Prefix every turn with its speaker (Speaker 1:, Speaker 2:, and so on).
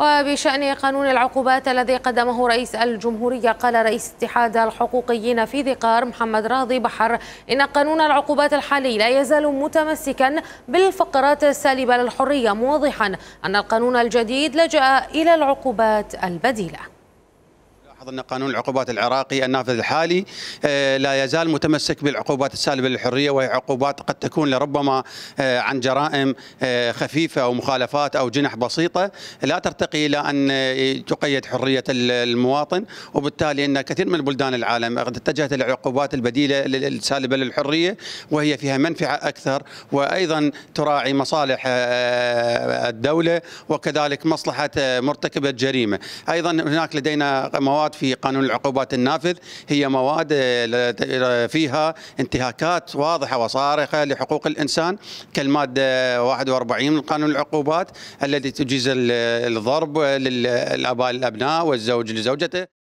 Speaker 1: وبشأن قانون العقوبات الذي قدمه رئيس الجمهورية قال رئيس اتحاد الحقوقيين في ذقار محمد راضي بحر إن قانون العقوبات الحالي لا يزال متمسكا بالفقرات السالبة للحرية موضحا أن القانون الجديد لجأ إلى العقوبات البديلة
Speaker 2: نلاحظ أن قانون العقوبات العراقي النافذ الحالي آه، لا يزال متمسك بالعقوبات السالبة للحرية وهي عقوبات قد تكون لربما آه، عن جرائم آه، خفيفة أو مخالفات أو جنح بسيطة لا ترتقي إلى أن تقيد حرية المواطن وبالتالي أن كثير من بلدان العالم قد اتجهت إلى العقوبات البديلة السالبة للحرية وهي فيها منفعة أكثر وأيضا تراعي مصالح الدولة وكذلك مصلحة مرتكب الجريمة أيضا هناك لدينا مواد العقوبات في قانون العقوبات النافذ هي مواد آه، فيها انتهاكات واضحة وصارخة لحقوق الإنسان كالمادة 41 من قانون العقوبات التي تجيز الضرب للآباء الأبناء والزوج لزوجته